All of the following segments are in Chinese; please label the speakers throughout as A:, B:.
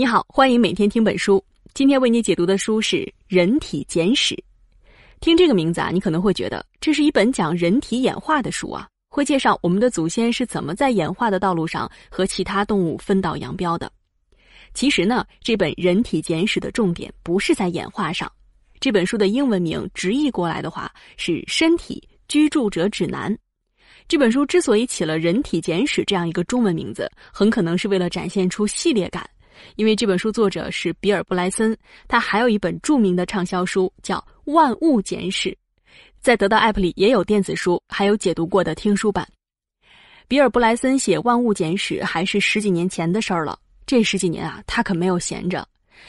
A: 你好，欢迎每天听本书。今天为你解读的书是《人体简史》，听这个名字啊，你可能会觉得这是一本讲人体演化的书啊，会介绍我们的祖先是怎么在演化的道路上和其他动物分道扬镳的。其实呢，这本《人体简史》的重点不是在演化上。这本书的英文名直译过来的话是“身体居住者指南”。这本书之所以起了《人体简史》这样一个中文名字，很可能是为了展现出系列感。因为这本书作者是比尔布莱森，他还有一本著名的畅销书叫《万物简史》，在得到 App 里也有电子书，还有解读过的听书版。比尔布莱森写《万物简史》还是十几年前的事儿了，这十几年啊，他可没有闲着。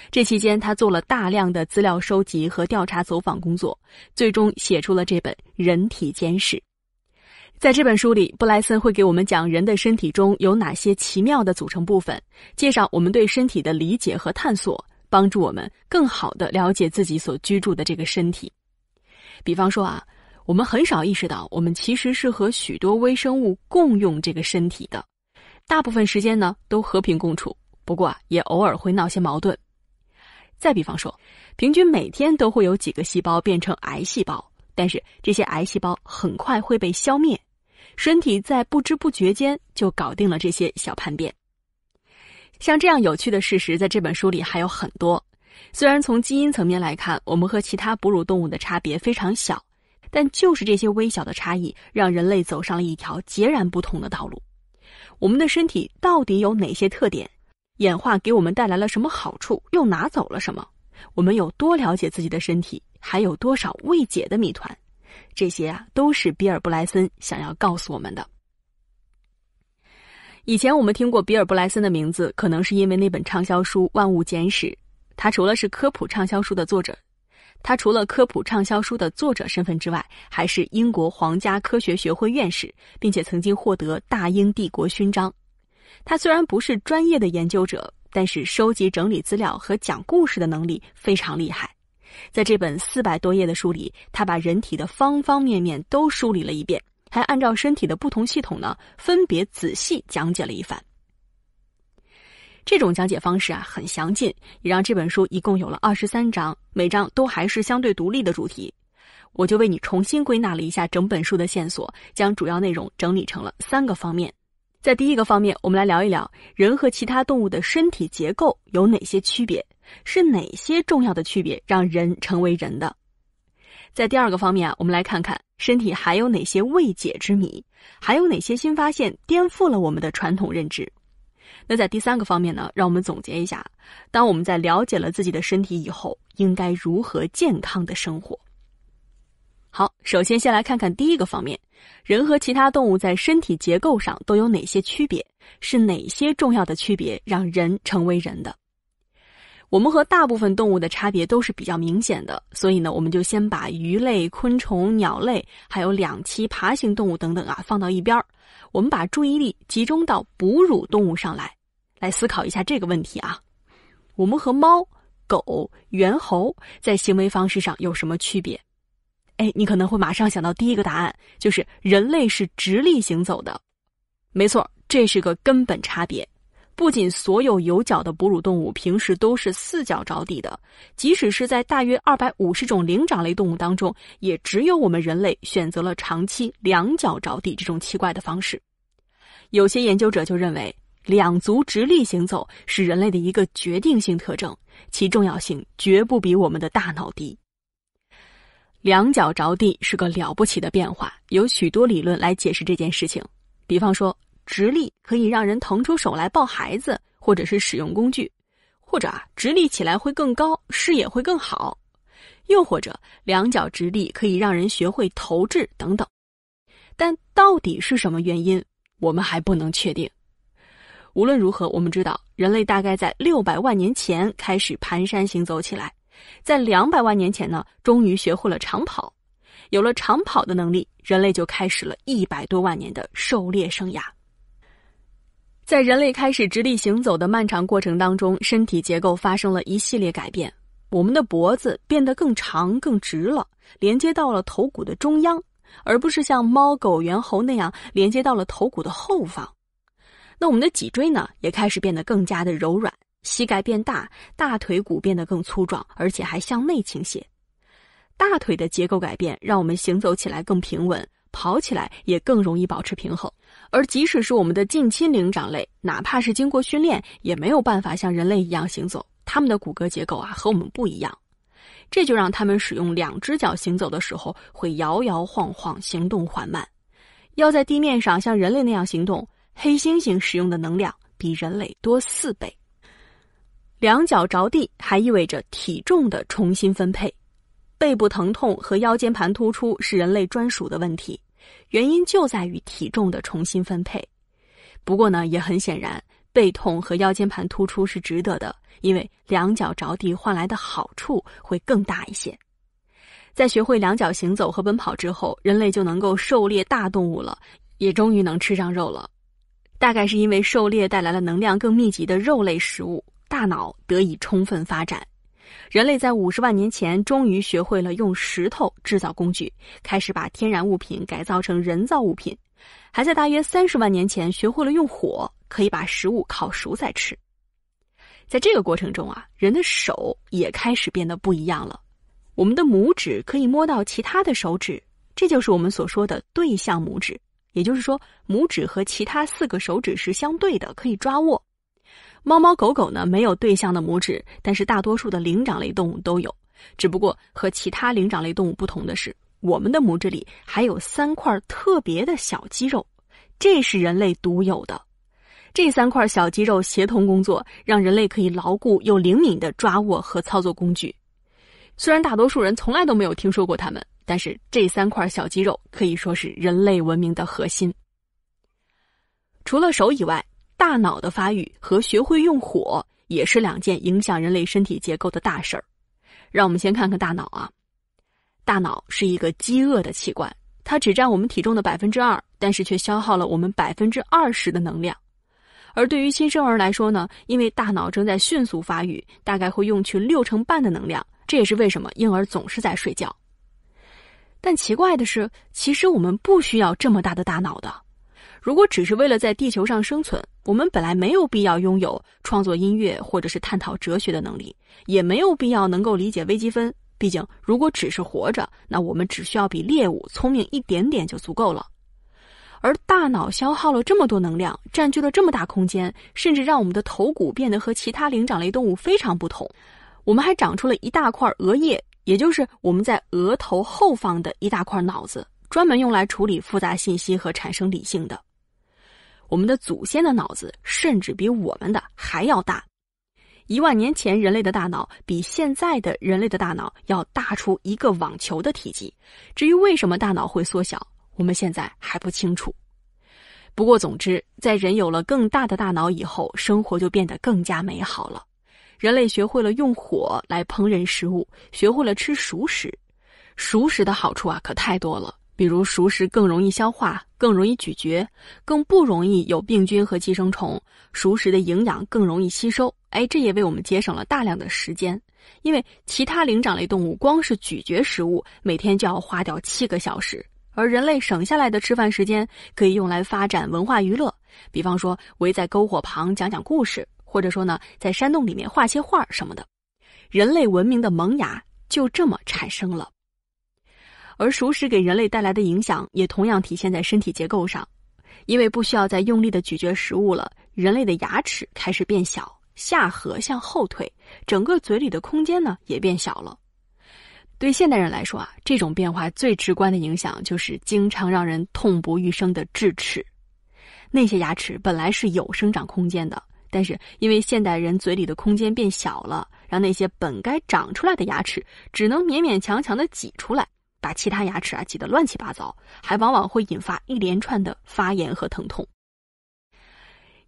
A: 这期间，他做了大量的资料收集和调查走访工作，最终写出了这本《人体简史》。在这本书里，布莱森会给我们讲人的身体中有哪些奇妙的组成部分，介绍我们对身体的理解和探索，帮助我们更好的了解自己所居住的这个身体。比方说啊，我们很少意识到，我们其实是和许多微生物共用这个身体的，大部分时间呢都和平共处，不过啊也偶尔会闹些矛盾。再比方说，平均每天都会有几个细胞变成癌细胞，但是这些癌细胞很快会被消灭。身体在不知不觉间就搞定了这些小叛变。像这样有趣的事实，在这本书里还有很多。虽然从基因层面来看，我们和其他哺乳动物的差别非常小，但就是这些微小的差异，让人类走上了一条截然不同的道路。我们的身体到底有哪些特点？演化给我们带来了什么好处？又拿走了什么？我们有多了解自己的身体？还有多少未解的谜团？这些啊，都是比尔布莱森想要告诉我们的。以前我们听过比尔布莱森的名字，可能是因为那本畅销书《万物简史》。他除了是科普畅销书的作者，他除了科普畅销书的作者身份之外，还是英国皇家科学学会院士，并且曾经获得大英帝国勋章。他虽然不是专业的研究者，但是收集整理资料和讲故事的能力非常厉害。在这本四百多页的书里，他把人体的方方面面都梳理了一遍，还按照身体的不同系统呢，分别仔细讲解了一番。这种讲解方式啊，很详尽，也让这本书一共有了二十三章，每章都还是相对独立的主题。我就为你重新归纳了一下整本书的线索，将主要内容整理成了三个方面。在第一个方面，我们来聊一聊人和其他动物的身体结构有哪些区别，是哪些重要的区别让人成为人的。在第二个方面啊，我们来看看身体还有哪些未解之谜，还有哪些新发现颠覆了我们的传统认知。那在第三个方面呢，让我们总结一下，当我们在了解了自己的身体以后，应该如何健康的生活。好，首先先来看看第一个方面。人和其他动物在身体结构上都有哪些区别？是哪些重要的区别让人成为人的？我们和大部分动物的差别都是比较明显的，所以呢，我们就先把鱼类、昆虫、鸟类，还有两栖、爬行动物等等啊放到一边儿，我们把注意力集中到哺乳动物上来，来思考一下这个问题啊。我们和猫、狗、猿猴在行为方式上有什么区别？哎，你可能会马上想到第一个答案，就是人类是直立行走的。没错，这是个根本差别。不仅所有有脚的哺乳动物平时都是四脚着地的，即使是在大约二百五十种灵长类动物当中，也只有我们人类选择了长期两脚着地这种奇怪的方式。有些研究者就认为，两足直立行走是人类的一个决定性特征，其重要性绝不比我们的大脑低。两脚着地是个了不起的变化，有许多理论来解释这件事情。比方说，直立可以让人腾出手来抱孩子，或者是使用工具，或者啊，直立起来会更高，视野会更好，又或者两脚直立可以让人学会投掷等等。但到底是什么原因，我们还不能确定。无论如何，我们知道人类大概在六百万年前开始蹒跚行走起来。在两百万年前呢，终于学会了长跑，有了长跑的能力，人类就开始了一百多万年的狩猎生涯。在人类开始直立行走的漫长过程当中，身体结构发生了一系列改变。我们的脖子变得更长、更直了，连接到了头骨的中央，而不是像猫、狗、猿猴那样连接到了头骨的后方。那我们的脊椎呢，也开始变得更加的柔软。膝盖变大，大腿骨变得更粗壮，而且还向内倾斜。大腿的结构改变，让我们行走起来更平稳，跑起来也更容易保持平衡。而即使是我们的近亲灵长类，哪怕是经过训练，也没有办法像人类一样行走。他们的骨骼结构啊，和我们不一样，这就让他们使用两只脚行走的时候会摇摇晃晃，行动缓慢。要在地面上像人类那样行动，黑猩猩使用的能量比人类多四倍。两脚着地还意味着体重的重新分配，背部疼痛和腰间盘突出是人类专属的问题，原因就在于体重的重新分配。不过呢，也很显然，背痛和腰间盘突出是值得的，因为两脚着地换来的好处会更大一些。在学会两脚行走和奔跑之后，人类就能够狩猎大动物了，也终于能吃上肉了。大概是因为狩猎带来了能量更密集的肉类食物。大脑得以充分发展，人类在五十万年前终于学会了用石头制造工具，开始把天然物品改造成人造物品，还在大约三十万年前学会了用火，可以把食物烤熟再吃。在这个过程中啊，人的手也开始变得不一样了。我们的拇指可以摸到其他的手指，这就是我们所说的对象拇指，也就是说，拇指和其他四个手指是相对的，可以抓握。猫猫狗狗呢没有对象的拇指，但是大多数的灵长类动物都有。只不过和其他灵长类动物不同的是，我们的拇指里还有三块特别的小肌肉，这是人类独有的。这三块小肌肉协同工作，让人类可以牢固又灵敏的抓握和操作工具。虽然大多数人从来都没有听说过它们，但是这三块小肌肉可以说是人类文明的核心。除了手以外。大脑的发育和学会用火也是两件影响人类身体结构的大事儿。让我们先看看大脑啊，大脑是一个饥饿的器官，它只占我们体重的百分之二，但是却消耗了我们百分之二十的能量。而对于新生儿来说呢，因为大脑正在迅速发育，大概会用去六成半的能量。这也是为什么婴儿总是在睡觉。但奇怪的是，其实我们不需要这么大的大脑的。如果只是为了在地球上生存，我们本来没有必要拥有创作音乐或者是探讨哲学的能力，也没有必要能够理解微积分。毕竟，如果只是活着，那我们只需要比猎物聪明一点点就足够了。而大脑消耗了这么多能量，占据了这么大空间，甚至让我们的头骨变得和其他灵长类动物非常不同。我们还长出了一大块额叶，也就是我们在额头后方的一大块脑子，专门用来处理复杂信息和产生理性的。我们的祖先的脑子甚至比我们的还要大。一万年前，人类的大脑比现在的人类的大脑要大出一个网球的体积。至于为什么大脑会缩小，我们现在还不清楚。不过，总之，在人有了更大的大脑以后，生活就变得更加美好了。人类学会了用火来烹饪食物，学会了吃熟食。熟食的好处啊，可太多了。比如熟食更容易消化，更容易咀嚼，更不容易有病菌和寄生虫。熟食的营养更容易吸收，哎，这也为我们节省了大量的时间。因为其他灵长类动物光是咀嚼食物，每天就要花掉七个小时，而人类省下来的吃饭时间，可以用来发展文化娱乐，比方说围在篝火旁讲讲故事，或者说呢，在山洞里面画些画什么的。人类文明的萌芽就这么产生了。而熟食给人类带来的影响也同样体现在身体结构上，因为不需要再用力的咀嚼食物了，人类的牙齿开始变小，下颌向后退，整个嘴里的空间呢也变小了。对现代人来说啊，这种变化最直观的影响就是经常让人痛不欲生的智齿。那些牙齿本来是有生长空间的，但是因为现代人嘴里的空间变小了，让那些本该长出来的牙齿只能勉勉强强的挤出来。把其他牙齿啊挤得乱七八糟，还往往会引发一连串的发炎和疼痛。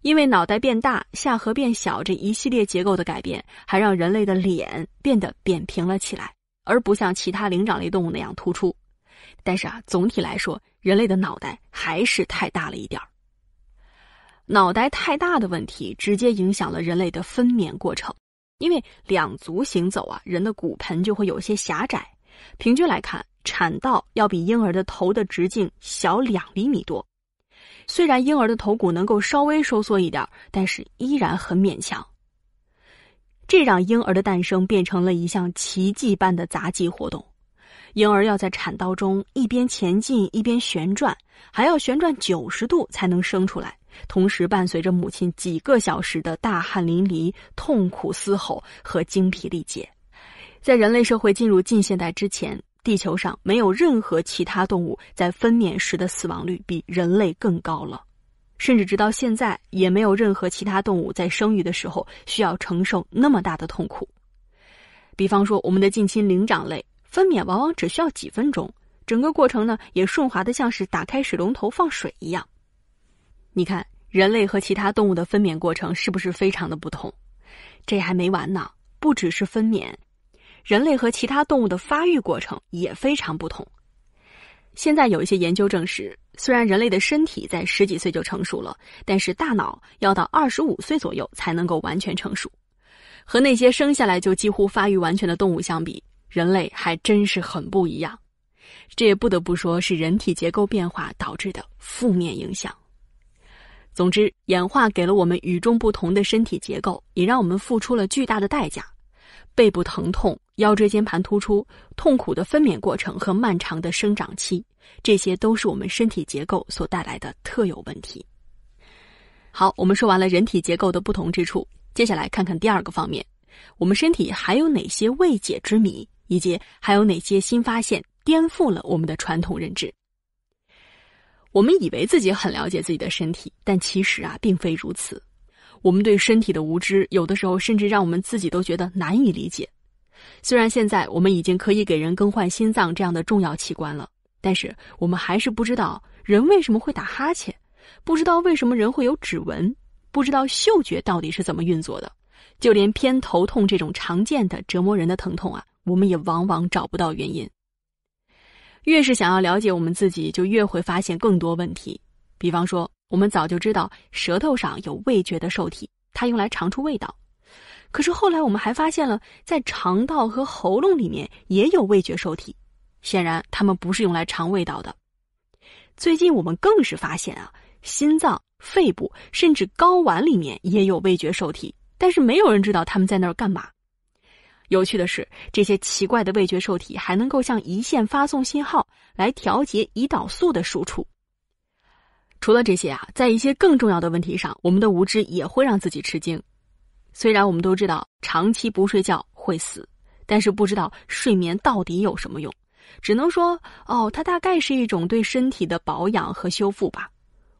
A: 因为脑袋变大、下颌变小这一系列结构的改变，还让人类的脸变得扁平了起来，而不像其他灵长类动物那样突出。但是啊，总体来说，人类的脑袋还是太大了一点儿。脑袋太大的问题直接影响了人类的分娩过程，因为两足行走啊，人的骨盆就会有些狭窄。平均来看。产道要比婴儿的头的直径小两厘米多，虽然婴儿的头骨能够稍微收缩一点，但是依然很勉强。这让婴儿的诞生变成了一项奇迹般的杂技活动，婴儿要在产道中一边前进一边旋转，还要旋转九十度才能生出来，同时伴随着母亲几个小时的大汗淋漓、痛苦嘶吼和精疲力竭。在人类社会进入近现代之前。地球上没有任何其他动物在分娩时的死亡率比人类更高了，甚至直到现在也没有任何其他动物在生育的时候需要承受那么大的痛苦。比方说，我们的近亲灵长类分娩往往只需要几分钟，整个过程呢也顺滑的像是打开水龙头放水一样。你看，人类和其他动物的分娩过程是不是非常的不同？这还没完呢，不只是分娩。人类和其他动物的发育过程也非常不同。现在有一些研究证实，虽然人类的身体在十几岁就成熟了，但是大脑要到二十五岁左右才能够完全成熟。和那些生下来就几乎发育完全的动物相比，人类还真是很不一样。这也不得不说是人体结构变化导致的负面影响。总之，演化给了我们与众不同的身体结构，也让我们付出了巨大的代价：背部疼痛。腰椎间盘突出、痛苦的分娩过程和漫长的生长期，这些都是我们身体结构所带来的特有问题。好，我们说完了人体结构的不同之处，接下来看看第二个方面，我们身体还有哪些未解之谜，以及还有哪些新发现颠覆了我们的传统认知。我们以为自己很了解自己的身体，但其实啊，并非如此。我们对身体的无知，有的时候甚至让我们自己都觉得难以理解。虽然现在我们已经可以给人更换心脏这样的重要器官了，但是我们还是不知道人为什么会打哈欠，不知道为什么人会有指纹，不知道嗅觉到底是怎么运作的，就连偏头痛这种常见的折磨人的疼痛啊，我们也往往找不到原因。越是想要了解我们自己，就越会发现更多问题。比方说，我们早就知道舌头上有味觉的受体，它用来尝出味道。可是后来，我们还发现了，在肠道和喉咙里面也有味觉受体，显然它们不是用来尝味道的。最近我们更是发现啊，心脏、肺部甚至睾丸里面也有味觉受体，但是没有人知道他们在那儿干嘛。有趣的是，这些奇怪的味觉受体还能够向胰腺发送信号，来调节胰岛素的输出。除了这些啊，在一些更重要的问题上，我们的无知也会让自己吃惊。虽然我们都知道长期不睡觉会死，但是不知道睡眠到底有什么用，只能说哦，它大概是一种对身体的保养和修复吧。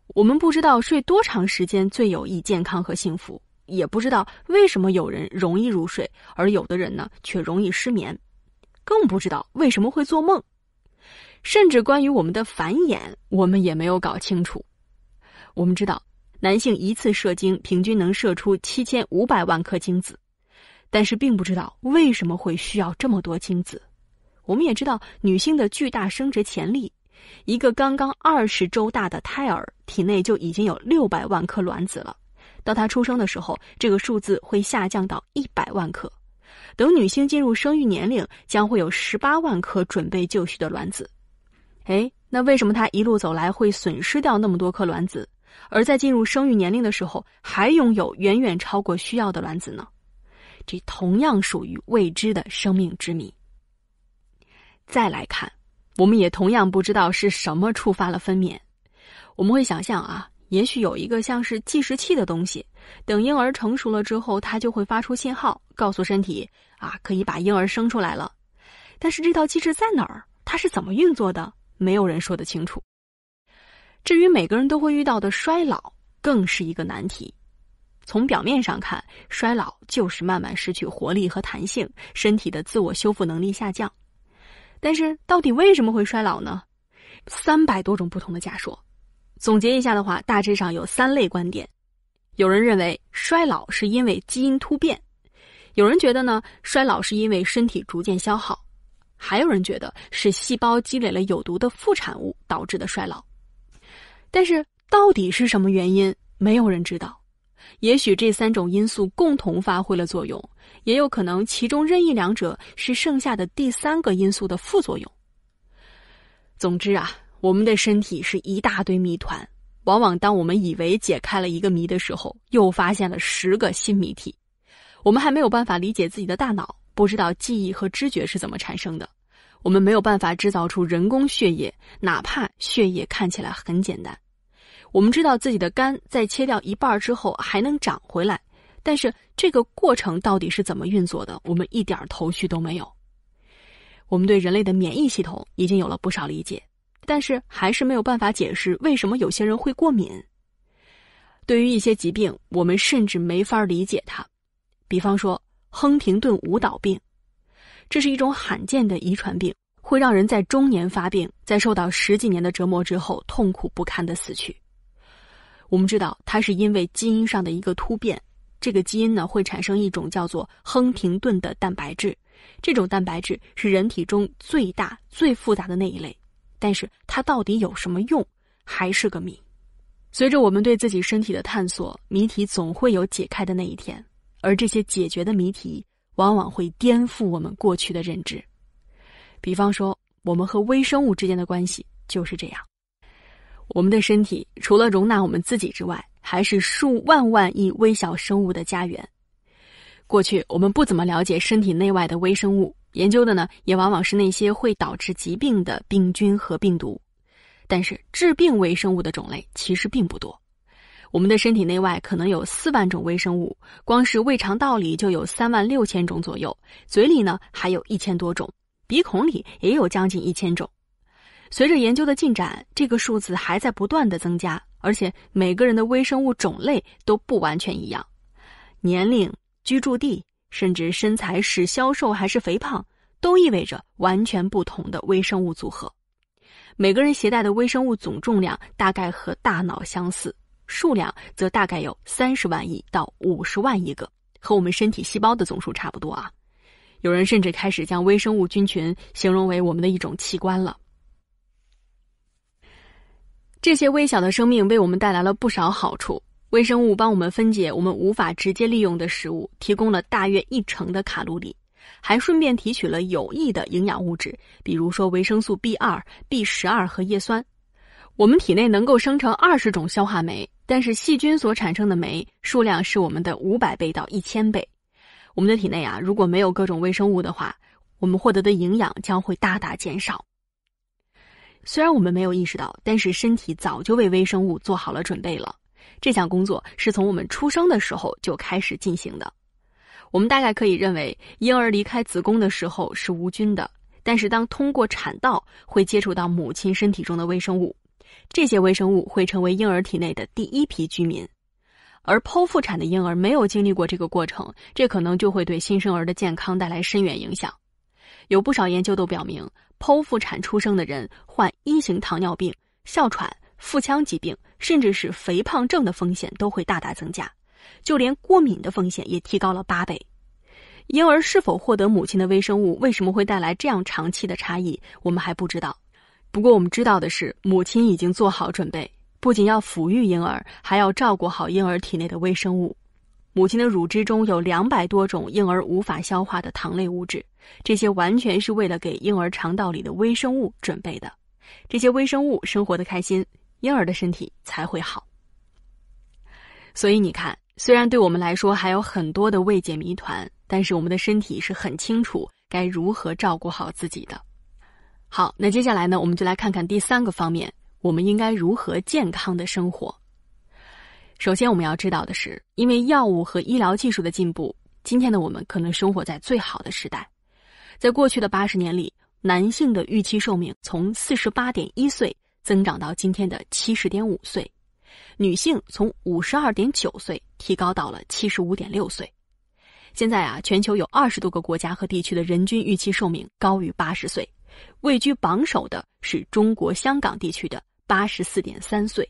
A: 我们不知道睡多长时间最有益健康和幸福，也不知道为什么有人容易入睡，而有的人呢却容易失眠，更不知道为什么会做梦，甚至关于我们的繁衍，我们也没有搞清楚。我们知道。男性一次射精平均能射出七千五百万颗精子，但是并不知道为什么会需要这么多精子。我们也知道女性的巨大生殖潜力，一个刚刚二十周大的胎儿体内就已经有六百万颗卵子了，到她出生的时候，这个数字会下降到一百万颗。等女性进入生育年龄，将会有十八万颗准备就绪的卵子。哎，那为什么她一路走来会损失掉那么多颗卵子？而在进入生育年龄的时候，还拥有远远超过需要的卵子呢，这同样属于未知的生命之谜。再来看，我们也同样不知道是什么触发了分娩。我们会想象啊，也许有一个像是计时器的东西，等婴儿成熟了之后，它就会发出信号，告诉身体啊可以把婴儿生出来了。但是这套机制在哪儿？它是怎么运作的？没有人说得清楚。至于每个人都会遇到的衰老，更是一个难题。从表面上看，衰老就是慢慢失去活力和弹性，身体的自我修复能力下降。但是，到底为什么会衰老呢？三百多种不同的假说。总结一下的话，大致上有三类观点：有人认为衰老是因为基因突变；有人觉得呢，衰老是因为身体逐渐消耗；还有人觉得是细胞积累了有毒的副产物导致的衰老。但是，到底是什么原因，没有人知道。也许这三种因素共同发挥了作用，也有可能其中任意两者是剩下的第三个因素的副作用。总之啊，我们的身体是一大堆谜团。往往当我们以为解开了一个谜的时候，又发现了十个新谜题。我们还没有办法理解自己的大脑，不知道记忆和知觉是怎么产生的。我们没有办法制造出人工血液，哪怕血液看起来很简单。我们知道自己的肝在切掉一半之后还能长回来，但是这个过程到底是怎么运作的，我们一点头绪都没有。我们对人类的免疫系统已经有了不少理解，但是还是没有办法解释为什么有些人会过敏。对于一些疾病，我们甚至没法理解它，比方说亨廷顿舞蹈病，这是一种罕见的遗传病，会让人在中年发病，在受到十几年的折磨之后痛苦不堪的死去。我们知道，它是因为基因上的一个突变。这个基因呢，会产生一种叫做亨廷顿的蛋白质。这种蛋白质是人体中最大、最复杂的那一类。但是，它到底有什么用，还是个谜。随着我们对自己身体的探索，谜题总会有解开的那一天。而这些解决的谜题，往往会颠覆我们过去的认知。比方说，我们和微生物之间的关系就是这样。我们的身体除了容纳我们自己之外，还是数万万亿微小生物的家园。过去，我们不怎么了解身体内外的微生物，研究的呢也往往是那些会导致疾病的病菌和病毒。但是，致病微生物的种类其实并不多。我们的身体内外可能有四万种微生物，光是胃肠道里就有三万六千种左右，嘴里呢还有一千多种，鼻孔里也有将近一千种。随着研究的进展，这个数字还在不断的增加，而且每个人的微生物种类都不完全一样，年龄、居住地，甚至身材是消瘦还是肥胖，都意味着完全不同的微生物组合。每个人携带的微生物总重量大概和大脑相似，数量则大概有三十万亿到五十万亿个，和我们身体细胞的总数差不多啊。有人甚至开始将微生物菌群形容为我们的一种器官了。这些微小的生命为我们带来了不少好处。微生物帮我们分解我们无法直接利用的食物，提供了大约一成的卡路里，还顺便提取了有益的营养物质，比如说维生素 B 二、B 十二和叶酸。我们体内能够生成二十种消化酶，但是细菌所产生的酶数量是我们的五百倍到一千倍。我们的体内啊，如果没有各种微生物的话，我们获得的营养将会大大减少。虽然我们没有意识到，但是身体早就为微生物做好了准备了。这项工作是从我们出生的时候就开始进行的。我们大概可以认为，婴儿离开子宫的时候是无菌的，但是当通过产道会接触到母亲身体中的微生物，这些微生物会成为婴儿体内的第一批居民。而剖腹产的婴儿没有经历过这个过程，这可能就会对新生儿的健康带来深远影响。有不少研究都表明，剖腹产出生的人患一型糖尿病、哮喘、腹腔疾病，甚至是肥胖症的风险都会大大增加，就连过敏的风险也提高了八倍。婴儿是否获得母亲的微生物，为什么会带来这样长期的差异，我们还不知道。不过我们知道的是，母亲已经做好准备，不仅要抚育婴儿，还要照顾好婴儿体内的微生物。母亲的乳汁中有两百多种婴儿无法消化的糖类物质。这些完全是为了给婴儿肠道里的微生物准备的，这些微生物生活的开心，婴儿的身体才会好。所以你看，虽然对我们来说还有很多的未解谜团，但是我们的身体是很清楚该如何照顾好自己的。好，那接下来呢，我们就来看看第三个方面，我们应该如何健康的生活。首先我们要知道的是，因为药物和医疗技术的进步，今天的我们可能生活在最好的时代。在过去的八十年里，男性的预期寿命从四十八点一岁增长到今天的七十点五岁，女性从五十二点九岁提高到了七十五点六岁。现在啊，全球有二十多个国家和地区的人均预期寿命高于八十岁，位居榜首的是中国香港地区的八十四点三岁。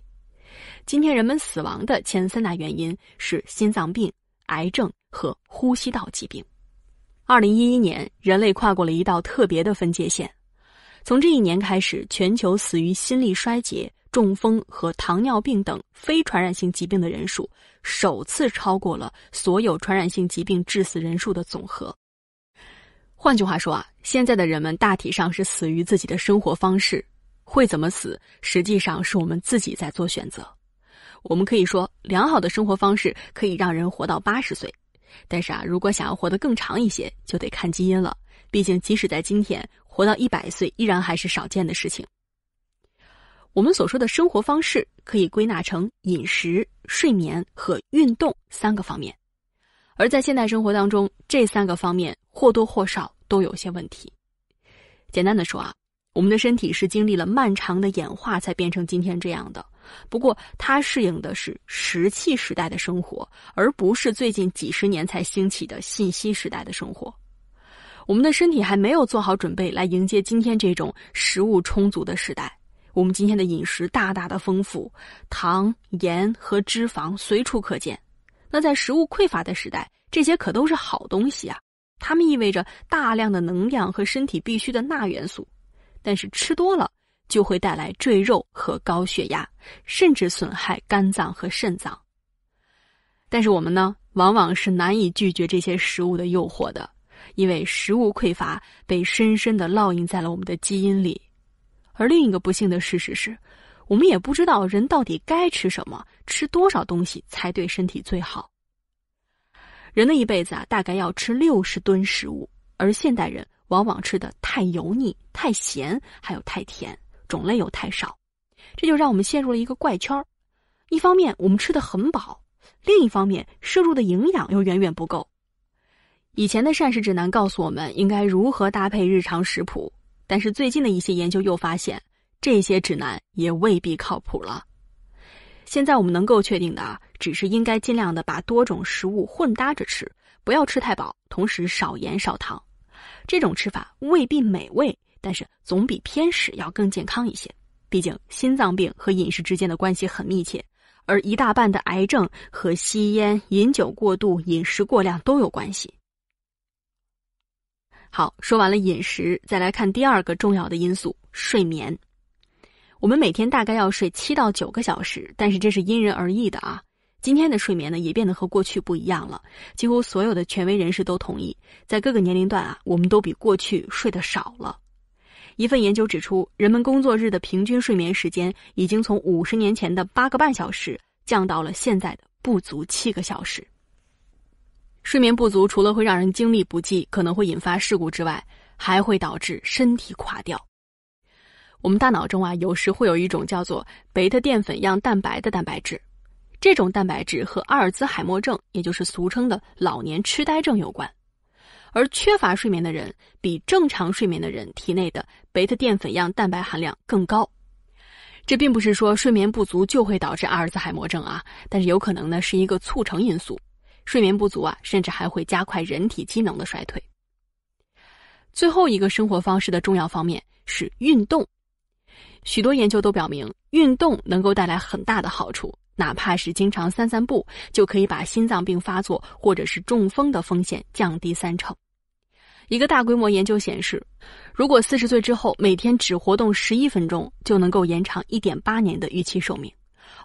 A: 今天，人们死亡的前三大原因是心脏病、癌症和呼吸道疾病。二零一一年，人类跨过了一道特别的分界线。从这一年开始，全球死于心力衰竭、中风和糖尿病等非传染性疾病的人数，首次超过了所有传染性疾病致死人数的总和。换句话说啊，现在的人们大体上是死于自己的生活方式。会怎么死，实际上是我们自己在做选择。我们可以说，良好的生活方式可以让人活到八十岁。但是啊，如果想要活得更长一些，就得看基因了。毕竟，即使在今天，活到一百岁依然还是少见的事情。我们所说的生活方式，可以归纳成饮食、睡眠和运动三个方面。而在现代生活当中，这三个方面或多或少都有些问题。简单的说啊，我们的身体是经历了漫长的演化才变成今天这样的。不过，它适应的是石器时代的生活，而不是最近几十年才兴起的信息时代的生活。我们的身体还没有做好准备来迎接今天这种食物充足的时代。我们今天的饮食大大的丰富，糖、盐和脂肪随处可见。那在食物匮乏的时代，这些可都是好东西啊！它们意味着大量的能量和身体必需的钠元素，但是吃多了。就会带来赘肉和高血压，甚至损害肝脏和肾脏。但是我们呢，往往是难以拒绝这些食物的诱惑的，因为食物匮乏被深深的烙印在了我们的基因里。而另一个不幸的事实是，我们也不知道人到底该吃什么，吃多少东西才对身体最好。人的一辈子啊，大概要吃六十吨食物，而现代人往往吃的太油腻、太咸，还有太甜。种类又太少，这就让我们陷入了一个怪圈儿。一方面我们吃的很饱，另一方面摄入的营养又远远不够。以前的膳食指南告诉我们应该如何搭配日常食谱，但是最近的一些研究又发现，这些指南也未必靠谱了。现在我们能够确定的啊，只是应该尽量的把多种食物混搭着吃，不要吃太饱，同时少盐少糖。这种吃法未必美味。但是总比偏食要更健康一些，毕竟心脏病和饮食之间的关系很密切，而一大半的癌症和吸烟、饮酒过度、饮食过量都有关系。好，说完了饮食，再来看第二个重要的因素——睡眠。我们每天大概要睡七到九个小时，但是这是因人而异的啊。今天的睡眠呢，也变得和过去不一样了。几乎所有的权威人士都同意，在各个年龄段啊，我们都比过去睡得少了。一份研究指出，人们工作日的平均睡眠时间已经从五十年前的八个半小时降到了现在的不足七个小时。睡眠不足除了会让人精力不济，可能会引发事故之外，还会导致身体垮掉。我们大脑中啊，有时会有一种叫做贝塔淀粉样蛋白的蛋白质，这种蛋白质和阿尔兹海默症，也就是俗称的老年痴呆症有关。而缺乏睡眠的人比正常睡眠的人体内的贝塔淀粉样蛋白含量更高。这并不是说睡眠不足就会导致阿尔兹海默症啊，但是有可能呢是一个促成因素。睡眠不足啊，甚至还会加快人体机能的衰退。最后一个生活方式的重要方面是运动。许多研究都表明，运动能够带来很大的好处，哪怕是经常散散步，就可以把心脏病发作或者是中风的风险降低三成。一个大规模研究显示，如果四十岁之后每天只活动十一分钟，就能够延长一点八年的预期寿命；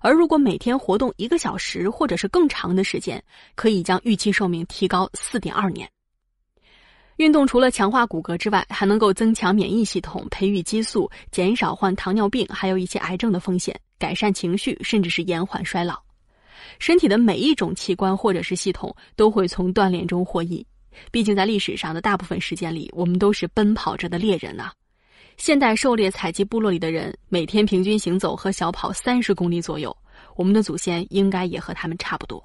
A: 而如果每天活动一个小时或者是更长的时间，可以将预期寿命提高四点二年。运动除了强化骨骼之外，还能够增强免疫系统、培育激素、减少患糖尿病还有一些癌症的风险、改善情绪，甚至是延缓衰老。身体的每一种器官或者是系统都会从锻炼中获益。毕竟，在历史上的大部分时间里，我们都是奔跑着的猎人啊。现代狩猎采集部落里的人每天平均行走和小跑三十公里左右，我们的祖先应该也和他们差不多。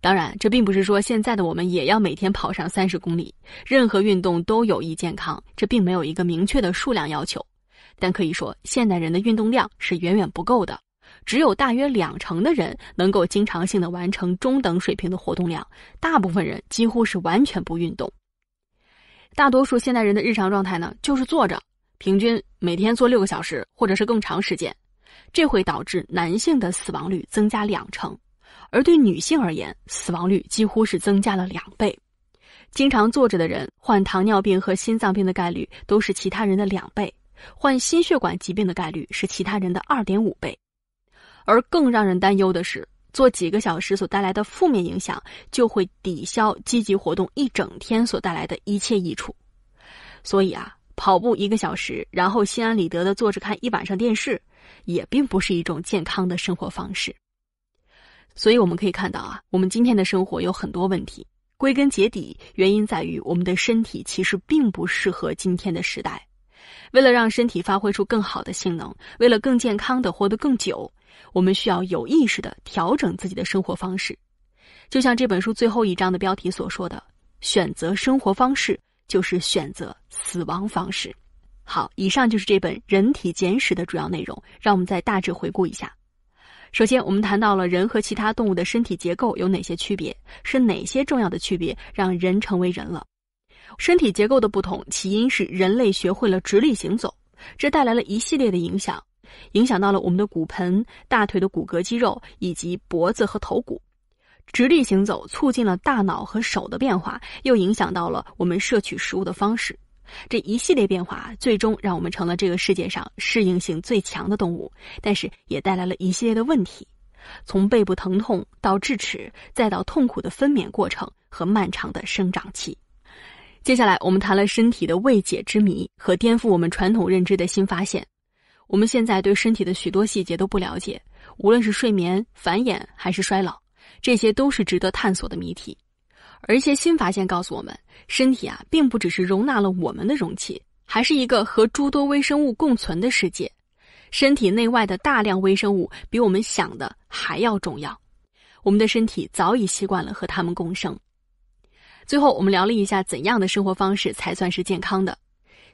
A: 当然，这并不是说现在的我们也要每天跑上三十公里。任何运动都有益健康，这并没有一个明确的数量要求，但可以说现代人的运动量是远远不够的。只有大约两成的人能够经常性的完成中等水平的活动量，大部分人几乎是完全不运动。大多数现代人的日常状态呢，就是坐着，平均每天坐六个小时或者是更长时间，这会导致男性的死亡率增加两成，而对女性而言，死亡率几乎是增加了两倍。经常坐着的人患糖尿病和心脏病的概率都是其他人的两倍，患心血管疾病的概率是其他人的二点五倍。而更让人担忧的是，做几个小时所带来的负面影响，就会抵消积极活动一整天所带来的一切益处。所以啊，跑步一个小时，然后心安理得的坐着看一晚上电视，也并不是一种健康的生活方式。所以我们可以看到啊，我们今天的生活有很多问题，归根结底，原因在于我们的身体其实并不适合今天的时代。为了让身体发挥出更好的性能，为了更健康的活得更久。我们需要有意识的调整自己的生活方式，就像这本书最后一章的标题所说的：“选择生活方式，就是选择死亡方式。”好，以上就是这本《人体简史》的主要内容。让我们再大致回顾一下：首先，我们谈到了人和其他动物的身体结构有哪些区别，是哪些重要的区别让人成为人了。身体结构的不同，起因是人类学会了直立行走，这带来了一系列的影响。影响到了我们的骨盆、大腿的骨骼肌肉以及脖子和头骨。直立行走促进了大脑和手的变化，又影响到了我们摄取食物的方式。这一系列变化最终让我们成了这个世界上适应性最强的动物，但是也带来了一系列的问题，从背部疼痛到智齿，再到痛苦的分娩过程和漫长的生长期。接下来，我们谈了身体的未解之谜和颠覆我们传统认知的新发现。我们现在对身体的许多细节都不了解，无论是睡眠、繁衍还是衰老，这些都是值得探索的谜题。而一些新发现告诉我们，身体啊，并不只是容纳了我们的容器，还是一个和诸多微生物共存的世界。身体内外的大量微生物比我们想的还要重要。我们的身体早已习惯了和它们共生。最后，我们聊了一下怎样的生活方式才算是健康的。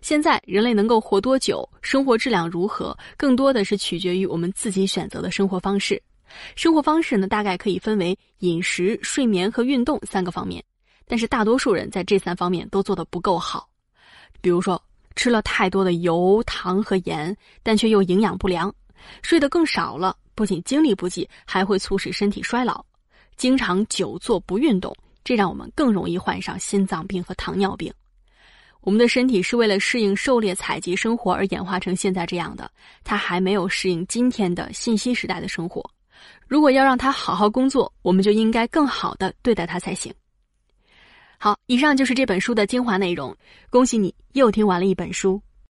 A: 现在人类能够活多久，生活质量如何，更多的是取决于我们自己选择的生活方式。生活方式呢，大概可以分为饮食、睡眠和运动三个方面。但是大多数人在这三方面都做得不够好，比如说吃了太多的油、糖和盐，但却又营养不良；睡得更少了，不仅精力不济，还会促使身体衰老；经常久坐不运动，这让我们更容易患上心脏病和糖尿病。我们的身体是为了适应狩猎采集生活而演化成现在这样的，它还没有适应今天的信息时代的生活。如果要让它好好工作，我们就应该更好的对待它才行。好，以上就是这本书的精华内容。恭喜你又听完了一本书。